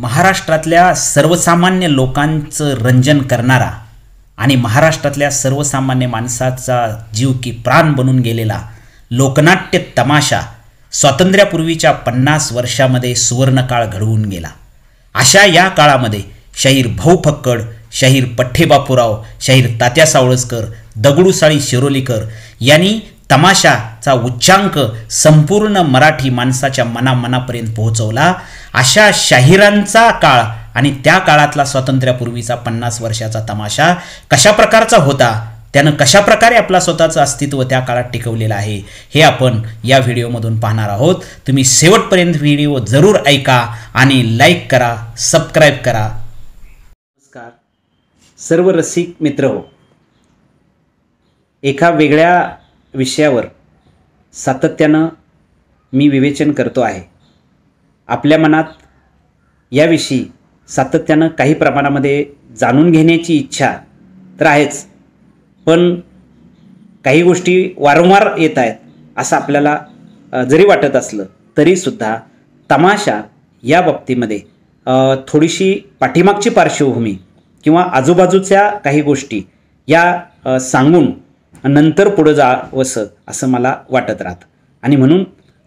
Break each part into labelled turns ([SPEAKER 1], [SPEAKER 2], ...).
[SPEAKER 1] महाराष्ट्रातल्या सर्वसामान्य लोकांचं रंजन करणारा आणि महाराष्ट्रातल्या सर्वसामान्य माणसाचा जीव की प्राण बनून गेलेला लोकनाट्य तमाशा स्वातंत्र्यापूर्वीच्या पन्नास वर्षामध्ये सुवर्णकाळ घडवून गेला अशा या काळामध्ये शाहीर भाऊ फक्कड शाहीर पठ्ठेबापूराव शाहीर तात्या सावळसकर दगडूसाळी शिरोलीकर यांनी तमाशा चा उच्चांक संपूर्ण मराठी माणसाच्या मनामनापर्यंत पोहोचवला अशा शाहिरांचा काळ आणि त्या काळातला स्वातंत्र्यापूर्वीचा पन्नास वर्षाचा तमाशा कशा प्रकारचा होता त्यानं कशा प्रकारे आपला स्वतःचं अस्तित्व त्या काळात टिकवलेलं आहे हे आपण या व्हिडिओमधून पाहणार आहोत तुम्ही शेवटपर्यंत व्हिडिओ जरूर ऐका आणि लाईक करा सबस्क्राईब करा नमस्कार सर्व रसिक मित्र हो एका वेगळ्या विषयावर सातत्यानं मी विवेचन करतो आहे आपल्या मनात याविषयी सातत्यानं काही प्रमाणामध्ये जाणून घेण्याची इच्छा तर आहेच पण काही गोष्टी वारंवार येत आहेत असं आपल्याला जरी वाटत असलं तरीसुद्धा तमाशा या बाबतीमध्ये थोडीशी पाठीमागची पार्श्वभूमी किंवा आजूबाजूच्या काही गोष्टी या सांगून नंतर पुढं जावंसं असं मला वाटत राहतं आणि म्हणून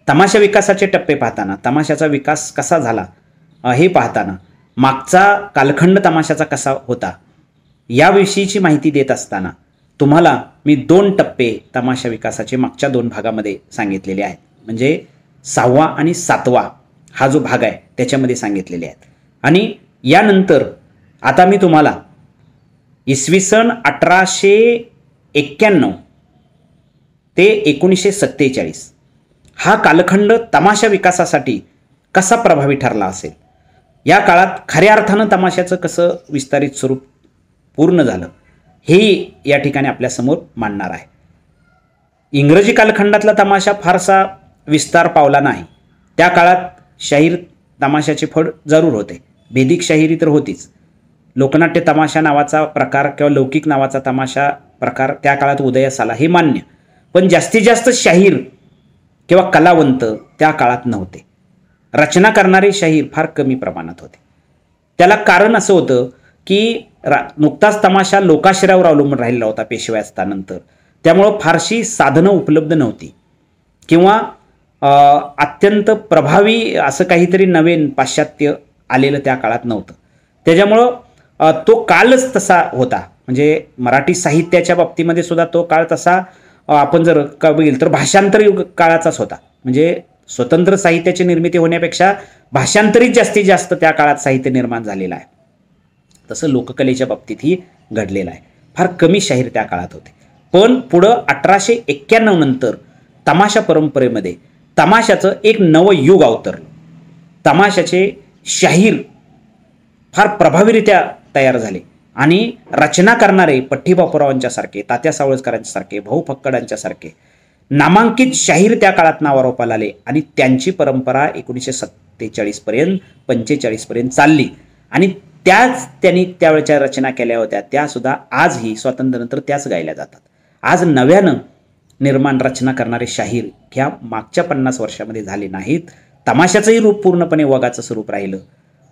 [SPEAKER 1] तमाशा विकासाचे टप्पे पाहताना तमाशाचा विकास कसा झाला हे पाहताना मागचा कालखंड तमाशाचा कसा होता याविषयीची माहिती देत असताना तुम्हाला मी दोन टप्पे तमाशा विकासाचे मागच्या दोन भागामध्ये सांगितलेले आहेत म्हणजे सहावा आणि सातवा हा जो भाग आहे त्याच्यामध्ये सांगितलेले आहेत आणि यानंतर आता मी तुम्हाला इसवी सन अठराशे एक्क्याण्णव ते एकोणीसशे सत्तेचाळीस हा कालखंड तमाशा विकासासाठी कसा प्रभावी ठरला असेल या काळात खऱ्या अर्थानं तमाशाचं कसं विस्तारित स्वरूप पूर्ण झालं हे या ठिकाणी आपल्यासमोर मांडणार आहे इंग्रजी कालखंडातला तमाशा फारसा विस्तार पावला नाही त्या काळात शाहीर तमाशाचे फड जरूर होते भेदिक शाहिरी तर होतीच लोकनाट्य तमाशा नावाचा प्रकार किंवा लौकिक नावाचा तमाशा प्रकार त्या काळात उदयास आला हे मान्य पण जास्तीत जास्त शाहीर किंवा कलावंत त्या काळात नव्हते रचना करणारे शाहीर फार कमी प्रमाणात होते त्याला कारण असं होतं की रा नुकताच तमाशा लोकाश्रयावर अवलंबून राहिलेला होता पेशव्या असतानंतर त्यामुळं फारशी साधनं उपलब्ध नव्हती किंवा अत्यंत प्रभावी असं काहीतरी नवीन पाश्चात्य आलेलं त्या काळात नव्हतं त्याच्यामुळं तो कालच तसा होता म्हणजे मराठी साहित्याच्या बाबतीमध्ये सुद्धा तो काळ तसा आपण जर का बघितलं तर भाषांतर युग काळाचाच होता म्हणजे स्वतंत्र साहित्याची निर्मिती होण्यापेक्षा भाषांतरित जास्तीत जास्त त्या काळात साहित्य निर्माण झालेलं आहे तसं लोककलेच्या बाबतीतही घडलेलं आहे फार कमी शाहीर त्या काळात होते पण पुढं अठराशे एक्क्याण्णव नंतर तमाशा परंपरेमध्ये तमाशाचं एक नवं युग अवतरलं तमाशाचे शाहीर फार प्रभावीरित्या तयार झाले आणि रचना करणारे पठ्ठी बापूरावांच्यासारखे तात्या सावळकरांच्यासारखे भाऊ फक्कडांच्यासारखे नामांकित शाहीर त्या काळात नावारोपाला आले आणि त्यांची परंपरा एकोणीसशे सत्तेचाळीसपर्यंत पंचेचाळीसपर्यंत चालली आणि त्याच त्यांनी त्यावेळच्या रचना केल्या होत्या त्यासुद्धा आजही स्वातंत्र्यानंतर त्याच गायल्या जातात आज नव्यानं निर्माण रचना करणारे शाहीर ह्या मागच्या पन्नास वर्षामध्ये झाले नाहीत तमाशाचंही रूप पूर्णपणे वगाचं स्वरूप राहिलं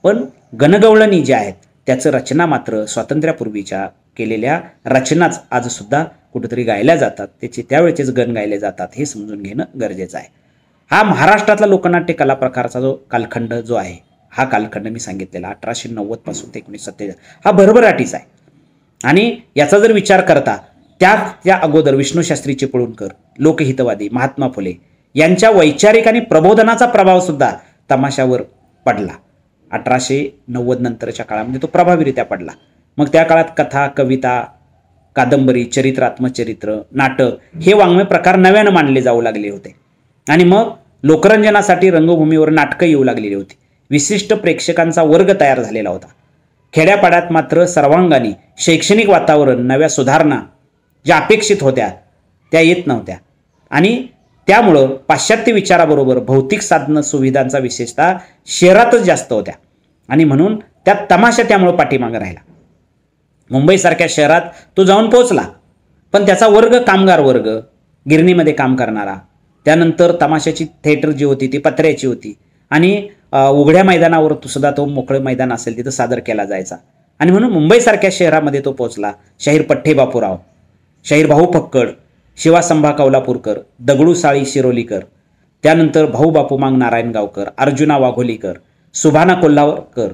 [SPEAKER 1] पण गणगवळणी जे आहेत त्याचं रचना मात्र स्वातंत्र्यापूर्वीच्या केलेल्या रचनाच आजसुद्धा कुठेतरी गायल्या जातात त्याचे त्यावेळेचेच गण गायले जातात हे समजून घेणं गरजेचं आहे हा महाराष्ट्रातला लोकनाट्य कला प्रकारचा जो कालखंड जो आहे हा कालखंड मी सांगितलेला अठराशे नव्वदपासून ते एकोणीस सत्तेचाळीस हा भरभराटीचा आहे आणि याचा जर विचार करता त्या त्या अगोदर विष्णूशास्त्री चिपळूणकर लोकहितवादी महात्मा फुले यांच्या वैचारिक आणि प्रबोधनाचा प्रभावसुद्धा तमाशावर पडला अठराशे नव्वद नंतरच्या काळामध्ये तो प्रभावीरित्या पडला मग त्या काळात कथा कविता कादंबरी चरित्रात्मचरित्र नाटक हे वाङ्मय प्रकार नव्यानं मानले जाऊ लागले होते आणि मग लोकरंजनासाठी रंगभूमीवर नाटकं येऊ लागलेली होती विशिष्ट प्रेक्षकांचा वर्ग तयार झालेला होता खेड्यापाड्यात मात्र सर्वांगाने शैक्षणिक वातावरण नव्या सुधारणा ज्या अपेक्षित होत्या त्या येत नव्हत्या आणि त्यामुळं पाश्चात्य विचाराबरोबर भौतिक साधनं सुविधांचा विशेषतः शहरातच जास्त होत्या आणि म्हणून त्या तमाशा त्यामुळं पाठीमागं राहिला मुंबईसारख्या शहरात तो जाऊन पोहोचला पण त्याचा वर्ग कामगार वर्ग गिरणीमध्ये काम करणारा त्यानंतर तमाशाची थिएटर जी होती ती पत्र्याची होती आणि उघड्या मैदानावर तो सुद्धा तो मोकळं मैदान असेल तिथं सादर केला जायचा आणि म्हणून मुंबईसारख्या शहरामध्ये तो पोहोचला शाहीर पठ्ठे बापूराव शाहीर भाऊ फक्कड शिवासंभा कौलापूरकर दगडू साळी शिरोलीकर त्यानंतर भाऊ बापू मांग नारायण गावकर अर्जुना वाघोलीकर सुभाना कोल्हावरकर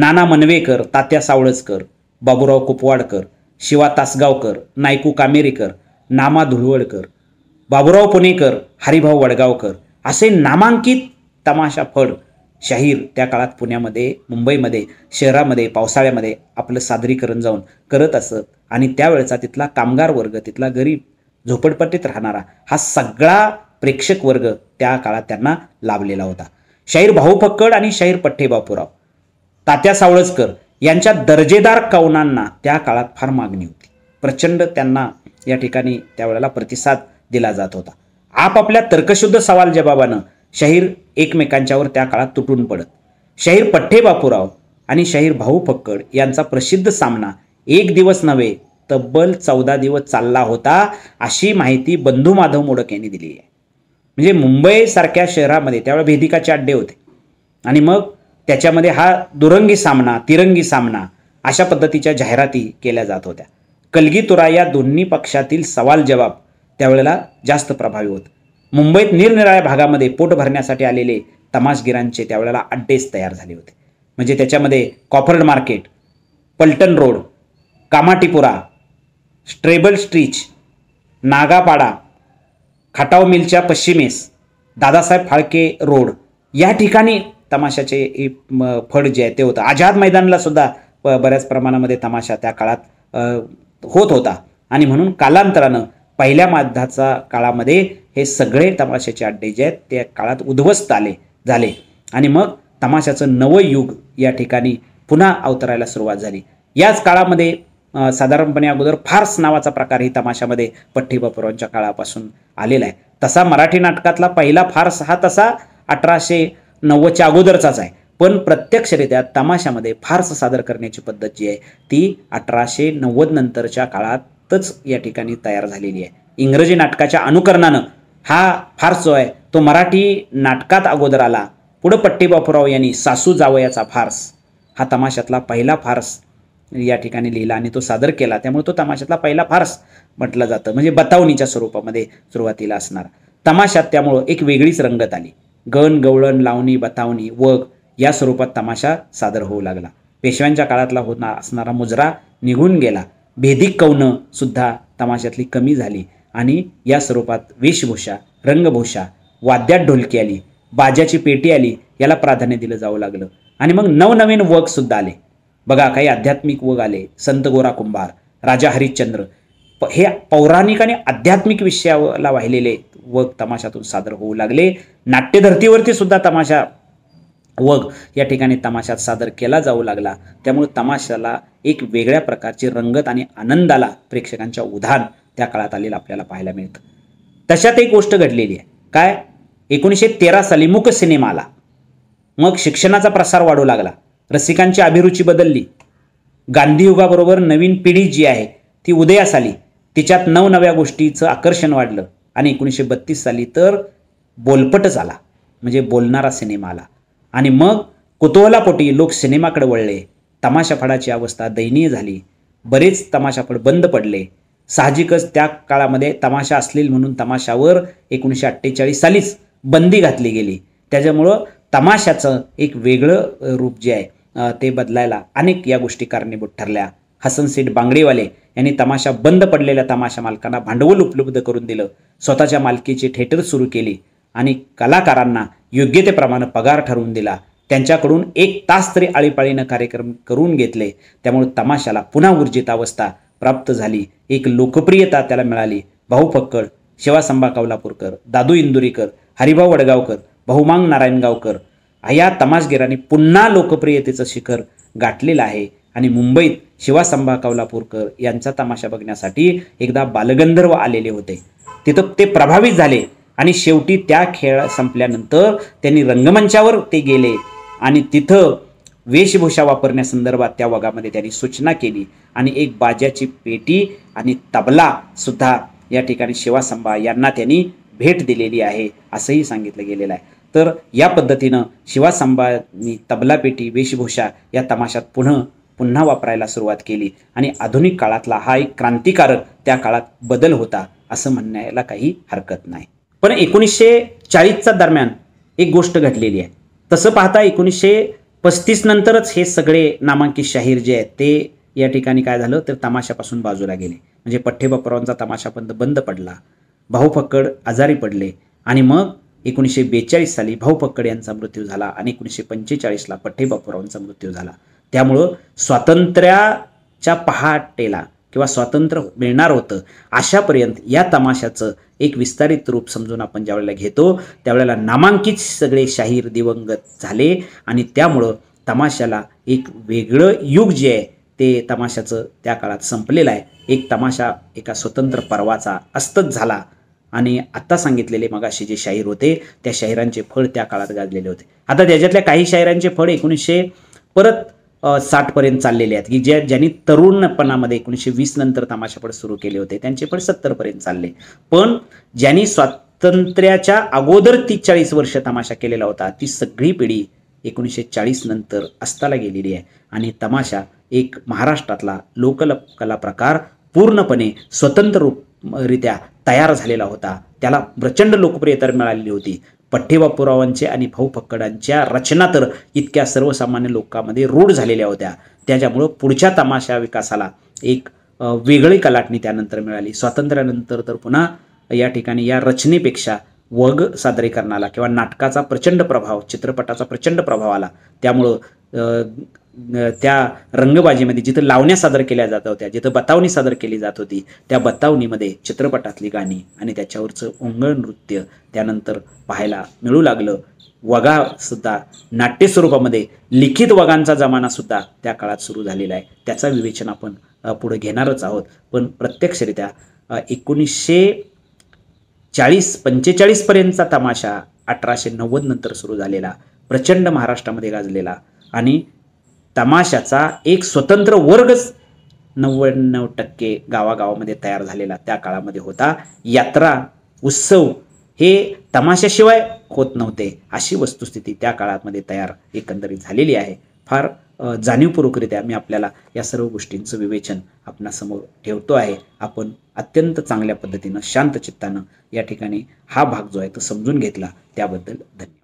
[SPEAKER 1] नाना मनवेकर तात्या सावळसकर बाबूराव कुपवाडकर शिवा तासगावकर नायकू कामेरीकर नामा धुळवडकर बाबूराव पुणेकर हरिभाऊ वडगावकर असे नामांकित तमाशा फड शाहीर त्या काळात पुण्यामध्ये मुंबईमध्ये शहरामध्ये पावसाळ्यामध्ये आपलं सादरीकरण जाऊन करत असत आणि त्यावेळेचा तिथला कामगार वर्ग तिथला गरीब झोपडपट्टीत राहणारा हा सगळा प्रेक्षक वर्ग त्या काळात त्यांना लाभलेला होता शाहीर भाऊ फक्कड आणि शाहीर पठ्ठे बापूराव तात्या सावळसकर यांच्या दर्जेदार कवनांना त्या काळात फार मागणी होती प्रचंड त्यांना या ठिकाणी त्यावेळेला प्रतिसाद दिला जात होता आपापल्या तर्कशुद्ध सवाल जबाबानं शहीर एकमेकांच्यावर त्या काळात तुटून पडत शहीर पठ्ठे बापूराव आणि शाहीर भाऊ फक्कड यांचा प्रसिद्ध सामना एक दिवस नव्हे तब्बल चौदा दिवस चालला होता अशी माहिती बंधू माधव मोडक यांनी दिली आहे म्हणजे मुंबईसारख्या शहरामध्ये त्यावेळेला भेदिकाचे अड्डे होते आणि मग त्याच्यामध्ये हा दुरंगी सामना तिरंगी सामना अशा पद्धतीच्या जाहिराती केल्या जात होत्या कलगीतुरा या दोन्ही पक्षातील सवाल जवाब त्यावेळेला जास्त प्रभावी होत मुंबईत निरनिराळ्या भागामध्ये पोट भरण्यासाठी आलेले तमाशगिरांचे त्यावेळेला अड्डेच तयार झाले होते म्हणजे त्याच्यामध्ये Crawford market Paltan road Kamathipura स्ट्रेबल स्ट्रीच नागापाडा खटाव मिलच्या पश्चिमेस दादासाहेब फाळके रोड या ठिकाणी तमाशाचे फळ जे आहे ते होतं आझाद मैदानला सुद्धा बऱ्याच प्रमाणामध्ये तमाशा त्या काळात होत होता आणि म्हणून कालांतरानं पहिल्या माध्याचा काळामध्ये हे सगळे तमाशाचे अड्डे जे आहेत त्या काळात उद्ध्वस्त आले झाले आणि मग तमाशाचं नवं युग या ठिकाणी पुन्हा अवतरायला सुरुवात झाली याच काळामध्ये साधारणपणे अगोदर फार्स नावाचा प्रकार ही तमाशामध्ये पठ्ठी बापूरावांच्या काळापासून आलेला आहे तसा मराठी नाटकातला पहिला फार्स हा तसा अठराशे नव्वदच्या अगोदरचाच आहे पण प्रत्यक्षरित्या तमाशामध्ये फार्स सादर करण्याची पद्धत जी आहे ती अठराशे नव्वद नंतरच्या काळातच या ठिकाणी तयार झालेली आहे इंग्रजी नाटकाच्या अनुकरणानं हा फार्स जो आहे तो मराठी नाटकात अगोदर आला पुढं पट्टी बापूराव यांनी सासू जावयाचा फार्स हा तमाशातला पहिला फार्स या ठिकाणी लिहिला आणि तो सादर केला त्यामुळे तो तमाशातला पहिला फारस म्हटलं जातं म्हणजे बतावणीच्या स्वरूपामध्ये सुरुवातीला असणार तमाशात त्यामुळं एक वेगळीच रंगत आली गण गवळण लावणी बतावणी वग या स्वरूपात तमाशा सादर होऊ लागला पेशव्यांच्या काळातला होणार असणारा मुजरा निघून गेला भेदिक कवनं सुद्धा तमाशातली कमी झाली आणि या स्वरूपात वेशभूषा रंगभूषा वाद्यात ढोलकी आली बाज्याची पेटी आली याला प्राधान्य दिलं जाऊ लागलं आणि मग नवनवीन सुद्धा आले बघा काही आध्यात्मिक वग आले संत गोरा कुंभार राजा हरिश्चंद्र प हे पौराणिक आणि आध्यात्मिक विषयाला वाहिलेले वग तमाशातून सादर होऊ लागले नाट्यधर्तीवरती सुद्धा तमाशा वग या ठिकाणी तमाशात सादर केला जाऊ लागला त्यामुळे तमाशाला एक वेगळ्या प्रकारची रंगत आणि आनंदाला प्रेक्षकांच्या उधाण त्या काळात आलेलं आपल्याला पाहायला मिळतं तशात एक गोष्ट घडलेली आहे काय एकोणीसशे तेरा साली मुक सिनेमाला मग शिक्षणाचा प्रसार वाढू लागला रसिकांची अभिरुची बदलली गांधीयुगाबरोबर नवीन पिढी जी आहे ती उदयास आली तिच्यात नवनव्या गोष्टीचं आकर्षण वाढलं आणि एकोणीसशे बत्तीस साली तर बोलपटच आला म्हणजे बोलणारा सिनेमा आला आणि मग कुतूहलापोटी लोक सिनेमाकडे वळले तमाशाफडाची अवस्था दयनीय झाली बरेच तमाशाफड बंद पडले साहजिकच त्या काळामध्ये तमाशा असलेल म्हणून तमाशावर एकोणीसशे अठ्ठेचाळीस सालीच बंदी घातली गेली त्याच्यामुळं तमाशाचं एक वेगळं रूप जे आहे ते बदलायला अनेक या गोष्टी कारणीभूत ठरल्या हसन सीट बांगडीवाले यांनी तमाशा बंद पडलेल्या तमाशा मालकांना भांडवल उपलब्ध करून दिलं स्वतःच्या मालकीची थिएटर सुरू केली आणि कलाकारांना योग्य ते पगार ठरवून दिला त्यांच्याकडून एक तास तरी आळीपाळीनं कार्यक्रम करून घेतले त्यामुळे तमाशाला पुन्हा ऊर्जित अवस्था प्राप्त झाली एक लोकप्रियता त्याला मिळाली भाऊ फक्कड शिवासंबा कावलापूरकर दादू इंदुरीकर हरिभाऊ वडगावकर बहुमांग नारायणगावकर या तमाशगिराने पुन्हा लोकप्रियतेचं शिखर गाठलेलं आहे आणि मुंबईत शिवासंभा कवलापूरकर यांचा तमाशा बघण्यासाठी एकदा बालगंधर्व आलेले होते तिथं ते प्रभावित झाले आणि शेवटी त्या खेळ संपल्यानंतर त्यांनी रंगमंचावर ते गेले आणि तिथं वेशभूषा वापरण्यासंदर्भात त्या वगामध्ये त्यांनी सूचना केली आणि एक बाज्याची पेटी आणि तबला सुद्धा या ठिकाणी शिवासंभा यांना त्यांनी भेट दिलेली आहे असंही सांगितलं गेलेलं आहे तर या पद्धतीनं तबला तबलापेटी वेशभूषा या तमाशात पुन्हा पुन्हा वापरायला सुरुवात केली आणि आधुनिक काळातला हा एक क्रांतिकारक त्या काळात बदल होता असं म्हणण्याला काही हरकत नाही पण एकोणीसशे चाळीसच्या दरम्यान एक गोष्ट घडलेली आहे तसं पाहता एकोणीसशे पस्तीस नंतरच हे सगळे नामांकित शाहीर जे आहेत ते या ठिकाणी काय झालं तर तमाशापासून बाजूला गेले म्हणजे पठ्ठेबापरावांचा तमाशा बंद पडला भाऊ फक्कड आजारी पडले आणि मग एकोणीसशे बेचाळीस साली भाऊ फक्कड यांचा मृत्यू झाला आणि एकोणीसशे पंचेचाळीसला पठ्ठे बापूरावांचा मृत्यू झाला त्यामुळं स्वातंत्र्याच्या पहाटेला किंवा स्वातंत्र्य मिळणार होतं अशापर्यंत या तमाशाचं एक विस्तारित रूप समजून आपण ज्यावेळेला घेतो त्यावेळेला नामांकित सगळे शाहीर दिवंगत झाले आणि त्यामुळं तमाशाला एक वेगळं युग जे आहे ते तमाशाचं त्या काळात संपलेलं आहे एक तमाशा एका स्वतंत्र पर्वाचा अस्तच झाला आणि आत्ता सांगितलेले मगाशी जे शाहीर होते त्या शाहिरांचे फळ त्या काळात गाजलेले होते आता त्याच्यातल्या काही शाहिरांचे फळ एकोणीसशे परत पर्यंत चाललेले आहेत की ज्या ज्यांनी तरुणपणामध्ये एकोणीसशे वीस नंतर तमाशापड सुरू केले होते त्यांचे फळ पर्यंत चालले पण ज्यांनी स्वातंत्र्याच्या अगोदर तीस चाळीस वर्ष तमाशा केलेला होता ती सगळी पिढी एकोणीसशे चाळीस नंतर अस्ताला गेलेली आहे आणि तमाशा एक महाराष्ट्रातला लोकल कला प्रकार पूर्णपणे स्वतंत्र रूप रित्या तयार झालेला होता त्याला प्रचंड लोकप्रियता मिळालेली होती पुरावांचे आणि भाऊ फक्कडांच्या रचना तर इतक्या सर्वसामान्य लोकांमध्ये रूढ झालेल्या होत्या त्याच्यामुळं पुढच्या तमाशा विकासाला एक वेगळी कलाटणी त्यानंतर मिळाली स्वातंत्र्यानंतर तर पुन्हा या ठिकाणी या रचनेपेक्षा वग सादरीकरणाला किंवा नाटकाचा प्रचंड प्रभाव चित्रपटाचा प्रचंड प्रभाव आला त्यामुळं त्या रंगबाजीमध्ये जिथं लावण्या सादर केल्या जात होत्या जिथं बतावणी सादर केली जात होती त्या बतावणीमध्ये चित्रपटातली गाणी आणि त्याच्यावरचं ओंगळ नृत्य त्यानंतर पाहायला मिळू लागलं वगासुद्धा नाट्य स्वरूपामध्ये लिखित वगांचा जमानासुद्धा त्या काळात सुरू झालेला आहे त्याचा विवेचन आपण पुढे घेणारच आहोत पण प्रत्यक्षरित्या एकोणीसशे चाळीस पंचेचाळीसपर्यंतचा तमाशा अठराशे नव्वद नंतर सुरू झालेला प्रचंड महाराष्ट्रामध्ये गाजलेला आणि तमाशाचा एक स्वतंत्र वर्गच नव्याण्णव टक्के गावागावामध्ये तयार झालेला त्या काळामध्ये होता यात्रा उत्सव हे तमाशाशिवाय होत नव्हते अशी वस्तुस्थिती त्या काळामध्ये तयार एकंदरीत झालेली आहे फार जाणीवपूर्वकरित्या मी आपल्याला या सर्व गोष्टींचं विवेचन आपणासमोर ठेवतो आहे आपण अत्यंत चांगल्या पद्धतीनं शांत चित्तानं या ठिकाणी हा भाग जो आहे तो समजून घेतला त्याबद्दल धन्यवाद